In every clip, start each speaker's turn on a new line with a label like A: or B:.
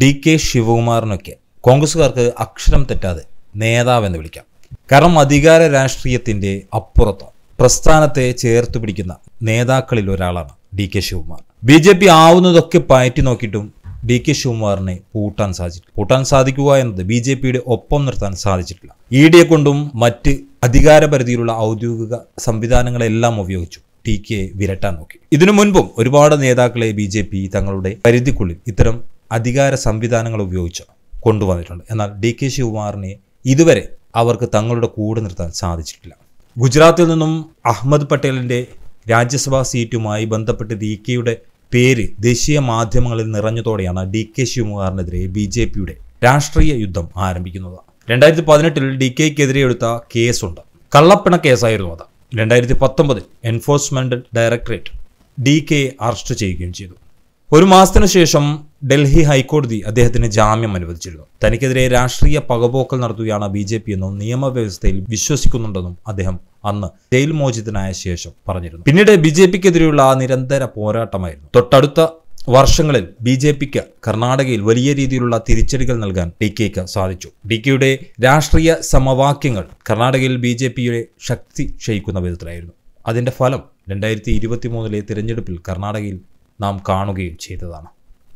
A: D K ശിവകുമാറിനൊക്കെ കോൺഗ്രസ്സുകാർക്ക് അക്ഷരം തെറ്റാതെ നേതാവെന്ന് വിളിക്കാം കാരണം അധികാര രാഷ്ട്രീയത്തിൻ്റെ അപ്പുറത്തോ പ്രസ്ഥാനത്തെ ചേർത്ത് പിടിക്കുന്ന നേതാക്കളിൽ ഒരാളാണ് D K Shivakumar B J P ആവുന്നതൊക്കെ പയറ്റി നോക്കിയിട്ടും ഡി കെ ശിവകുമാറിനെ പൂട്ടാൻ സാധിച്ചു പൂട്ടാൻ സാധിക്കുക എന്നത് ബി ജെ പിയുടെ ഒപ്പം നിർത്താൻ സാധിച്ചിട്ടില്ല ഇ ഡിയെ കൊണ്ടും മറ്റ് അധികാരപരിധിയിലുള്ള ഔദ്യോഗിക സംവിധാനങ്ങളെല്ലാം ഉപയോഗിച്ചു ടി കെ വിരട്ടാൻ നോക്കി ഇതിനു മുൻപും ഒരുപാട് നേതാക്കളെ ബി ജെ പി തങ്ങളുടെ പരിധിക്കുള്ളിൽ ഇത്തരം അധികാര സംവിധാനങ്ങൾ ഉപയോഗിച്ച് കൊണ്ടുവന്നിട്ടുണ്ട് എന്നാൽ ഡി കെ ശിവകുമാറിനെ ഇതുവരെ അവർക്ക് തങ്ങളുടെ കൂടെ നിർത്താൻ സാധിച്ചിട്ടില്ല ഗുജറാത്തിൽ നിന്നും അഹമ്മദ് പട്ടേലിൻ്റെ രാജ്യസഭാ സീറ്റുമായി ബന്ധപ്പെട്ട് ഡി കെയുടെ പേര് ദേശീയ മാധ്യമങ്ങളിൽ നിറഞ്ഞതോടെയാണ് ഡി കെ ശിവകുമാറിനെതിരെ ബി ജെ പിയുടെ രാഷ്ട്രീയ യുദ്ധം ആരംഭിക്കുന്നത് രണ്ടായിരത്തി പതിനെട്ടിൽ ഡി കെക്കെതിരെ എടുത്ത കേസുണ്ട് കള്ളപ്പിണ കേസായിരുന്നു അത് രണ്ടായിരത്തി പത്തൊമ്പതിൽ enforcement directorate D K arrest ചെയ്യുകയും ചെയ്തു ഒരു മാസത്തിനു ശേഷം ഡൽഹി ഹൈക്കോടതി അദ്ദേഹത്തിന് ജാമ്യം അനുവദിച്ചിരുന്നു തനിക്കെതിരെ രാഷ്ട്രീയ പകപോക്കൽ നടത്തുകയാണ് ബി ജെ പി എന്നും നിയമവ്യവസ്ഥയിൽ വിശ്വസിക്കുന്നുണ്ടെന്നും അദ്ദേഹം അന്ന് ജയിൽ മോചിതനായ ശേഷം പറഞ്ഞിരുന്നു പിന്നീട് ബി ജെ പിക്കെതിരെയുള്ള നിരന്തര പോരാട്ടമായിരുന്നു തൊട്ടടുത്ത വർഷങ്ങളിൽ ബി ജെ പിക്ക് കർണാടകയിൽ വലിയ രീതിയിലുള്ള തിരിച്ചടികൾ നൽകാൻ ഡി കെക്ക് സാധിച്ചു ഡി കെയുടെ രാഷ്ട്രീയ സമവാക്യങ്ങൾ കർണാടകയിൽ ബി ജെ പിയുടെ ശക്തി ക്ഷയിക്കുന്ന വിധത്തിലായിരുന്നു അതിന്റെ ഫലം രണ്ടായിരത്തി ഇരുപത്തി മൂന്നിലെ തിരഞ്ഞെടുപ്പിൽ കർണാടകയിൽ നാം കാണുകയും ചെയ്തതാണ്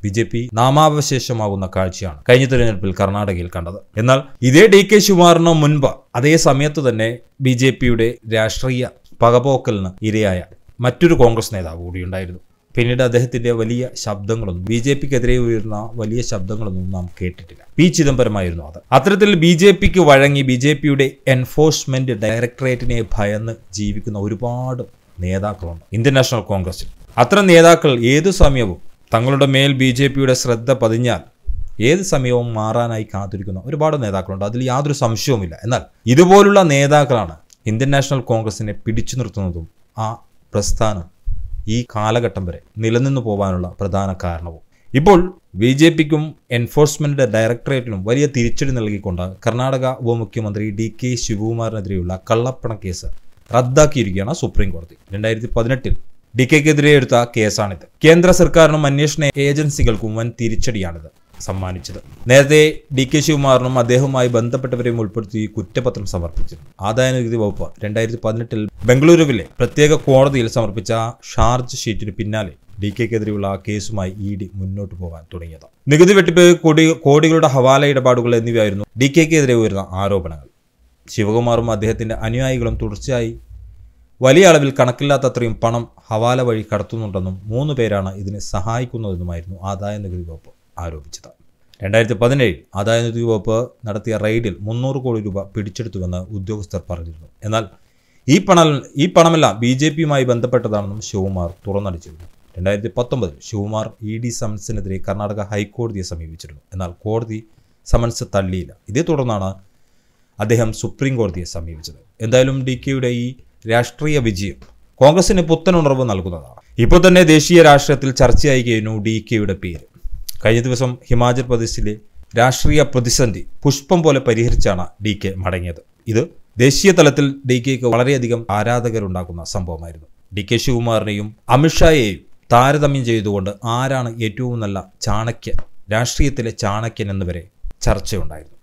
A: ബി ജെ പി നാമാവശേഷമാകുന്ന കാഴ്ചയാണ് കഴിഞ്ഞ തിരഞ്ഞെടുപ്പിൽ കർണാടകയിൽ കണ്ടത് എന്നാൽ ഇതേ ഡി കെ ശിവകുമാറിന് മുൻപ് അതേ സമയത്ത് തന്നെ ബി ജെ പിയുടെ രാഷ്ട്രീയ പകപോക്കലിന് ഇരയായ മറ്റൊരു കോൺഗ്രസ് നേതാവ് കൂടിയുണ്ടായിരുന്നു പിന്നീട് അദ്ദേഹത്തിന്റെ വലിയ ശബ്ദങ്ങളൊന്നും ബി ജെ പിക്കെതിരെ ഉയരുന്ന വലിയ ശബ്ദങ്ങളൊന്നും നാം കേട്ടിട്ടില്ല പി ചിദംബരമായിരുന്നു അത് അത്തരത്തിൽ ബി ജെ പിക്ക് വഴങ്ങി ബി ജെ പിയുടെ എൻഫോഴ്സ്മെന്റ് ഡയറക്ടറേറ്റിനെ ഭയന്ന് ജീവിക്കുന്ന ഒരുപാട് നേതാക്കളുണ്ട് ഇന്ത്യൻ നാഷണൽ കോൺഗ്രസിൽ അത്തരം നേതാക്കൾ ഏതു സമയവും തങ്ങളുടെ മേൽ ബി ജെ പിയുടെ ശ്രദ്ധ പതിഞ്ഞാൽ ഏത് സമയവും മാറാനായി കാത്തിരിക്കുന്ന ഒരുപാട് നേതാക്കളുണ്ട് അതിൽ യാതൊരു സംശയവുമില്ല എന്നാൽ ഇതുപോലുള്ള നേതാക്കളാണ് ഇന്ത്യൻ നാഷണൽ കോൺഗ്രസിനെ പിടിച്ചു നിർത്തുന്നതും ആ പ്രസ്ഥാനം ഈ കാലഘട്ടം വരെ നിലനിന്നു പോകാനുള്ള പ്രധാന കാരണവും ഇപ്പോൾ ബി ജെ പിക്കും എൻഫോഴ്സ്മെന്റ് ഡയറക്ടറേറ്റിനും വലിയ തിരിച്ചടി നൽകിക്കൊണ്ട് കർണാടക ഉപമുഖ്യമന്ത്രി ഡി കെ ശിവകുമാറിനെതിരെയുള്ള കള്ളപ്പണ കേസ് റദ്ദാക്കിയിരിക്കുകയാണ് സുപ്രീം കോടതി രണ്ടായിരത്തി പതിനെട്ടിൽ ഡി കെക്കെതിരെ എടുത്ത കേസാണിത് കേന്ദ്ര സർക്കാരിനും അന്വേഷണ ഏജൻസികൾക്കും വൻ തിരിച്ചടിയാണിത് സമ്മാനിച്ചത് നേരത്തെ ഡി കെ ശിവകുമാറിനും അദ്ദേഹവുമായി ബന്ധപ്പെട്ടവരെയും ഉൾപ്പെടുത്തി കുറ്റപത്രം ആദായ ആദായനികുതി വകുപ്പ് രണ്ടായിരത്തി പതിനെട്ടിൽ ബംഗളൂരുവിലെ പ്രത്യേക കോടതിയിൽ സമർപ്പിച്ച ഷാർജ് ഷീറ്റിന് പിന്നാലെ ഡി കെക്കെതിരെയുള്ള കേസുമായി ഇ ഡി മുന്നോട്ട് പോകാൻ തുടങ്ങിയത് നികുതി വെട്ടിപ്പ് കോടി കോടികളുടെ ഹവാല ഇടപാടുകൾ എന്നിവയായിരുന്നു ഡി കെക്കെതിരെ ഉയർന്ന ആരോപണങ്ങൾ ശിവകുമാറും അദ്ദേഹത്തിന്റെ അനുയായികളും തുടർച്ചയായി വലിയ അളവിൽ കണക്കില്ലാത്തത്രയും പണം ഹവാല വഴി കടത്തുന്നുണ്ടെന്നും മൂന്ന് പേരാണ് ഇതിനെ സഹായിക്കുന്നതെന്നുമായിരുന്നു ആദായ നികുതി വകുപ്പ് ആരോപിച്ചത് രണ്ടായിരത്തി പതിനേഴിൽ ആദായ നികുതി വകുപ്പ് നടത്തിയ റെയ്ഡിൽ മുന്നൂറ് കോടി രൂപ പിടിച്ചെടുത്തുവെന്ന് ഉദ്യോഗസ്ഥർ പറഞ്ഞിരുന്നു എന്നാൽ ഈ പണം ഈ പണമെല്ലാം ബി ജെ പിയുമായി ബന്ധപ്പെട്ടതാണെന്നും ശിവകുമാർ തുറന്നടിച്ചിരുന്നു രണ്ടായിരത്തി പത്തൊമ്പതിൽ ശിവകുമാർ ഇ ഡി സമൻസിനെതിരെ കർണാടക ഹൈക്കോടതിയെ സമീപിച്ചിരുന്നു എന്നാൽ കോടതി സമൻസ് തള്ളിയില്ല ഇതേ തുടർന്നാണ് അദ്ദേഹം സുപ്രീം കോടതിയെ സമീപിച്ചത് എന്തായാലും ഡി കെയുടെ ഈ രാഷ്ട്രീയ വിജയം കോൺഗ്രസിന് പുത്തനുണർവ് നൽകുന്നതാണ് ഇപ്പോൾ തന്നെ ദേശീയ രാഷ്ട്രീയത്തിൽ ചർച്ചയായി കഴിഞ്ഞു ഡി കെയുടെ പേര് കഴിഞ്ഞ ദിവസം ഹിമാചൽ പ്രദേശിലെ രാഷ്ട്രീയ പ്രതിസന്ധി പുഷ്പം പോലെ പരിഹരിച്ചാണ് ഡി കെ മടങ്ങിയത് ഇത് ദേശീയ തലത്തിൽ ഡി കെക്ക് വളരെയധികം ആരാധകരുണ്ടാക്കുന്ന സംഭവമായിരുന്നു ഡി കെ ശിവകുമാറിനെയും അമിത്ഷായെയും താരതമ്യം ചെയ്തുകൊണ്ട് ആരാണ് ഏറ്റവും നല്ല ചാണക്യൻ രാഷ്ട്രീയത്തിലെ ചാണക്യൻ എന്നുവരെ ചർച്ചയുണ്ടായിരുന്നു